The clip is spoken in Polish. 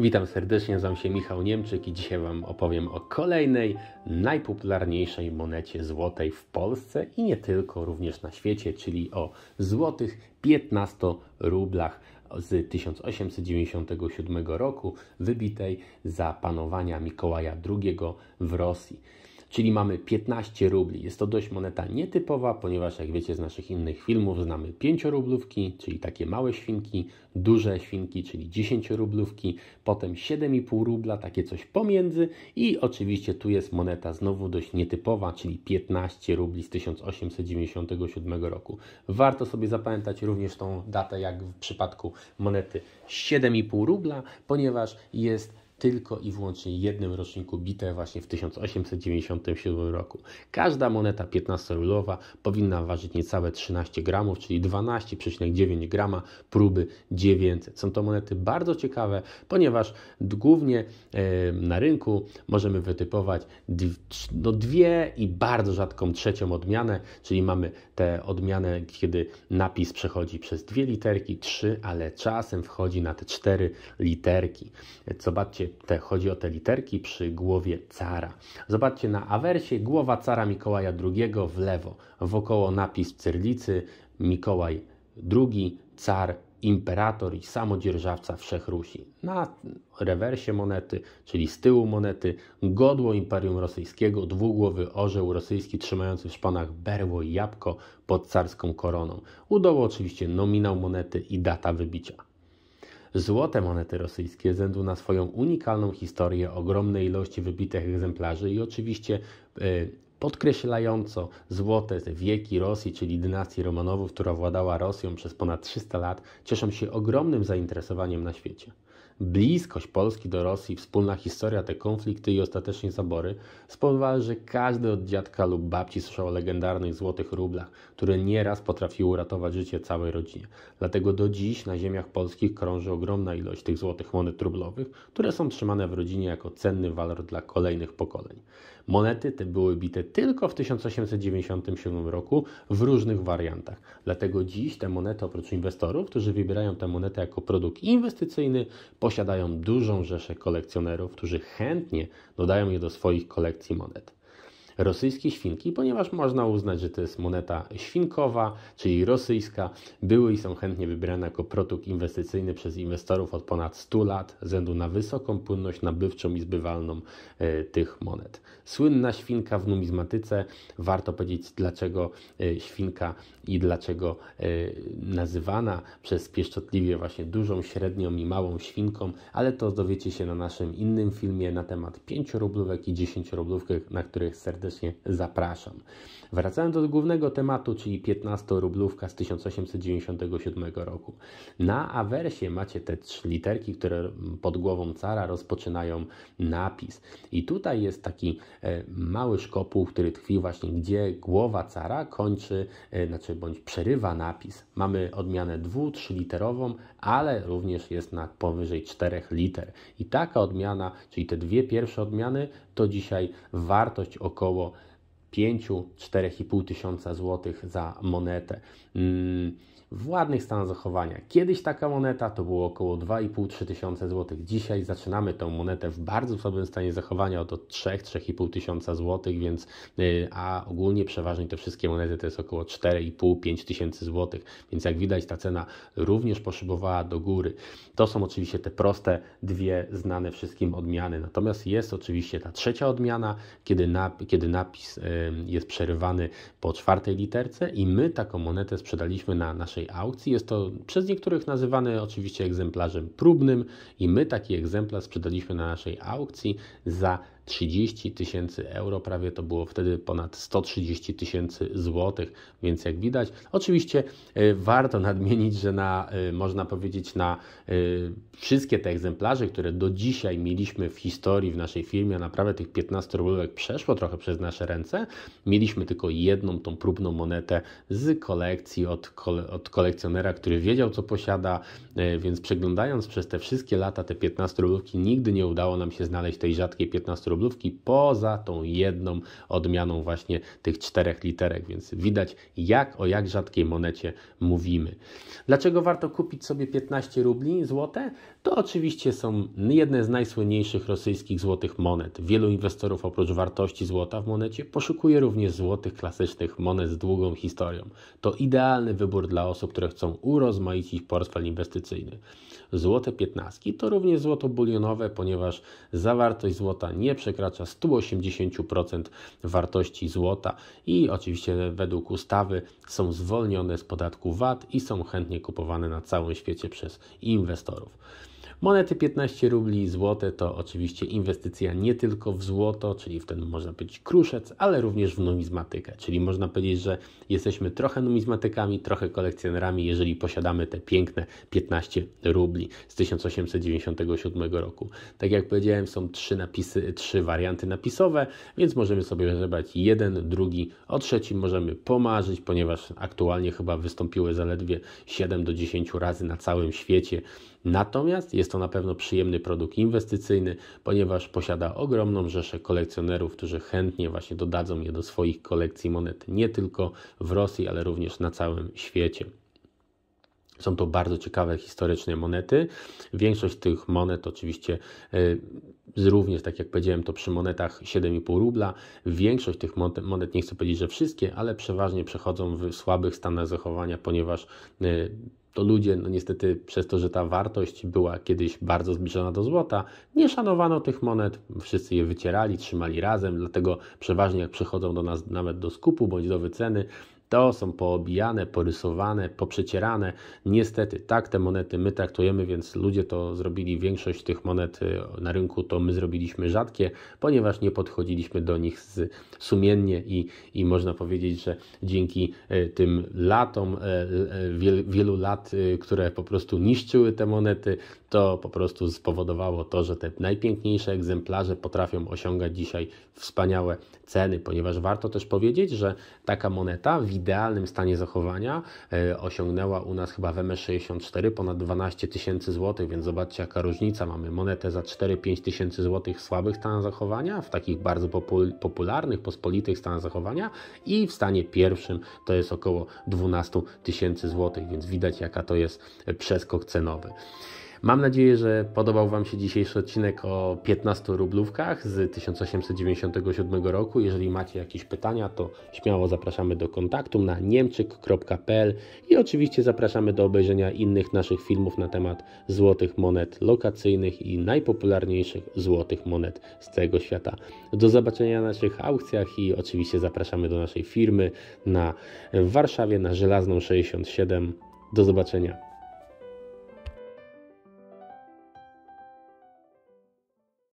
Witam serdecznie, nazywam się Michał Niemczyk i dzisiaj Wam opowiem o kolejnej najpopularniejszej monecie złotej w Polsce i nie tylko, również na świecie, czyli o złotych 15 rublach z 1897 roku, wybitej za panowania Mikołaja II w Rosji czyli mamy 15 rubli. Jest to dość moneta nietypowa, ponieważ jak wiecie z naszych innych filmów znamy 5 rublówki, czyli takie małe świnki, duże świnki, czyli 10 rublówki, potem 7,5 rubla, takie coś pomiędzy i oczywiście tu jest moneta znowu dość nietypowa, czyli 15 rubli z 1897 roku. Warto sobie zapamiętać również tą datę jak w przypadku monety 7,5 rubla, ponieważ jest tylko i wyłącznie jednym roczniku bite właśnie w 1897 roku. Każda moneta 15-rulowa powinna ważyć niecałe 13 gramów, czyli 12,9 grama próby 900. Są to monety bardzo ciekawe, ponieważ głównie e, na rynku możemy wytypować no dwie i bardzo rzadką trzecią odmianę, czyli mamy tę odmianę, kiedy napis przechodzi przez dwie literki, trzy, ale czasem wchodzi na te cztery literki. E, zobaczcie, te, chodzi o te literki przy głowie cara. Zobaczcie na awersie głowa cara Mikołaja II w lewo, wokoło napis cyrlicy Mikołaj II, car imperator i samodzierżawca Wszechrusi. Na rewersie monety, czyli z tyłu monety, godło Imperium Rosyjskiego, dwugłowy orzeł rosyjski trzymający w szponach berło i jabłko pod carską koroną. U dołu oczywiście nominał monety i data wybicia. Złote monety rosyjskie, ze względu na swoją unikalną historię, ogromne ilości wybitych egzemplarzy i oczywiście yy, podkreślająco złote wieki Rosji, czyli dynastii Romanowów, która władała Rosją przez ponad 300 lat, cieszą się ogromnym zainteresowaniem na świecie. Bliskość Polski do Rosji, wspólna historia, te konflikty i ostatecznie zabory spowodowały, że każdy od dziadka lub babci słyszał o legendarnych złotych rublach, które nieraz potrafiły uratować życie całej rodzinie. Dlatego do dziś na ziemiach polskich krąży ogromna ilość tych złotych monet rublowych, które są trzymane w rodzinie jako cenny walor dla kolejnych pokoleń. Monety te były bite tylko w 1897 roku w różnych wariantach. Dlatego dziś te monety, oprócz inwestorów, którzy wybierają tę monetę jako produkt inwestycyjny, posiadają dużą rzeszę kolekcjonerów, którzy chętnie dodają je do swoich kolekcji monet rosyjskie świnki, ponieważ można uznać, że to jest moneta świnkowa, czyli rosyjska. Były i są chętnie wybrane jako produkt inwestycyjny przez inwestorów od ponad 100 lat ze względu na wysoką płynność nabywczą i zbywalną e, tych monet. Słynna świnka w numizmatyce, warto powiedzieć dlaczego e, świnka i dlaczego e, nazywana przez pieszczotliwie właśnie dużą, średnią i małą świnką, ale to dowiecie się na naszym innym filmie na temat 5 rublówek i 10 rublówek, na których serdecznie serdecznie zapraszam. Wracając do głównego tematu, czyli 15-rublówka z 1897 roku. Na awersie macie te trzy literki, które pod głową cara rozpoczynają napis. I tutaj jest taki e, mały szkopuł, który tkwi właśnie, gdzie głowa cara kończy, e, znaczy bądź przerywa napis. Mamy odmianę dwu, trzyliterową, ale również jest na powyżej czterech liter. I taka odmiana, czyli te dwie pierwsze odmiany, to dzisiaj wartość około 我5-4,5 tysiąca złotych za monetę. Mm, w ładnych stanach zachowania. Kiedyś taka moneta to było około 2,5-3 tysiące złotych. Dzisiaj zaczynamy tę monetę w bardzo słabym stanie zachowania, oto 3-3,5 tysiąca złotych, więc y, a ogólnie przeważnie te wszystkie monety to jest około 4,5-5 tysięcy złotych, więc jak widać ta cena również poszybowała do góry. To są oczywiście te proste dwie znane wszystkim odmiany. Natomiast jest oczywiście ta trzecia odmiana, kiedy, nap, kiedy napis y, jest przerywany po czwartej literce i my taką monetę sprzedaliśmy na naszej aukcji. Jest to przez niektórych nazywany oczywiście egzemplarzem próbnym i my taki egzemplarz sprzedaliśmy na naszej aukcji za 30 tysięcy euro, prawie to było wtedy ponad 130 tysięcy złotych, więc jak widać, oczywiście e, warto nadmienić, że na, e, można powiedzieć na e, wszystkie te egzemplarze, które do dzisiaj mieliśmy w historii w naszej firmie, a naprawdę tych 15 rublówek przeszło trochę przez nasze ręce, mieliśmy tylko jedną tą próbną monetę z kolekcji od, od kolekcjonera, który wiedział co posiada, więc przeglądając przez te wszystkie lata te 15 rublówki, nigdy nie udało nam się znaleźć tej rzadkiej 15 rublówki, poza tą jedną odmianą właśnie tych czterech literek, więc widać jak o jak rzadkiej monecie mówimy. Dlaczego warto kupić sobie 15 rubli złote? To oczywiście są jedne z najsłynniejszych rosyjskich złotych monet. Wielu inwestorów oprócz wartości złota w monecie poszukuje również złotych klasycznych monet z długą historią. To idealny wybór dla osób, które chcą urozmaicić portfel inwestycyjny złote 15 to również złoto bulionowe, ponieważ zawartość złota nie przekracza 180% wartości złota i oczywiście według ustawy są zwolnione z podatku VAT i są chętnie kupowane na całym świecie przez inwestorów. Monety 15 rubli, złote to oczywiście inwestycja nie tylko w złoto, czyli w ten można powiedzieć kruszec, ale również w numizmatykę, czyli można powiedzieć, że jesteśmy trochę numizmatykami, trochę kolekcjonerami, jeżeli posiadamy te piękne 15 rubli z 1897 roku. Tak jak powiedziałem, są trzy napisy, trzy warianty napisowe, więc możemy sobie wybrać jeden, drugi, o trzecim możemy pomarzyć, ponieważ aktualnie chyba wystąpiły zaledwie 7 do 10 razy na całym świecie Natomiast jest to na pewno przyjemny produkt inwestycyjny, ponieważ posiada ogromną rzeszę kolekcjonerów, którzy chętnie właśnie dodadzą je do swoich kolekcji monet nie tylko w Rosji, ale również na całym świecie. Są to bardzo ciekawe historyczne monety. Większość tych monet oczywiście y, również, tak jak powiedziałem, to przy monetach 7,5 rubla. Większość tych monet, nie chcę powiedzieć, że wszystkie, ale przeważnie przechodzą w słabych stanach zachowania, ponieważ y, to ludzie, no niestety, przez to, że ta wartość była kiedyś bardzo zbliżona do złota, nie szanowano tych monet, wszyscy je wycierali, trzymali razem, dlatego przeważnie jak przychodzą do nas nawet do skupu bądź do wyceny, to są poobijane, porysowane, poprzecierane. Niestety, tak te monety my traktujemy, więc ludzie to zrobili. Większość tych monet y, na rynku to my zrobiliśmy rzadkie, ponieważ nie podchodziliśmy do nich z, sumiennie i, i można powiedzieć, że dzięki y, tym latom, y, wiel, wielu lat, które po prostu niszczyły te monety, to po prostu spowodowało to, że te najpiękniejsze egzemplarze potrafią osiągać dzisiaj wspaniałe ceny, ponieważ warto też powiedzieć, że taka moneta idealnym stanie zachowania e, osiągnęła u nas chyba w 64 ponad 12 tysięcy złotych, więc zobaczcie jaka różnica. Mamy monetę za 4-5 tysięcy złotych w słabych stanach zachowania, w takich bardzo popularnych, pospolitych stanach zachowania i w stanie pierwszym to jest około 12 tysięcy złotych, więc widać jaka to jest e, przeskok cenowy. Mam nadzieję, że podobał Wam się dzisiejszy odcinek o 15 rublówkach z 1897 roku. Jeżeli macie jakieś pytania, to śmiało zapraszamy do kontaktu na niemczyk.pl i oczywiście zapraszamy do obejrzenia innych naszych filmów na temat złotych monet lokacyjnych i najpopularniejszych złotych monet z całego świata. Do zobaczenia na naszych aukcjach i oczywiście zapraszamy do naszej firmy na w Warszawie na Żelazną 67. Do zobaczenia.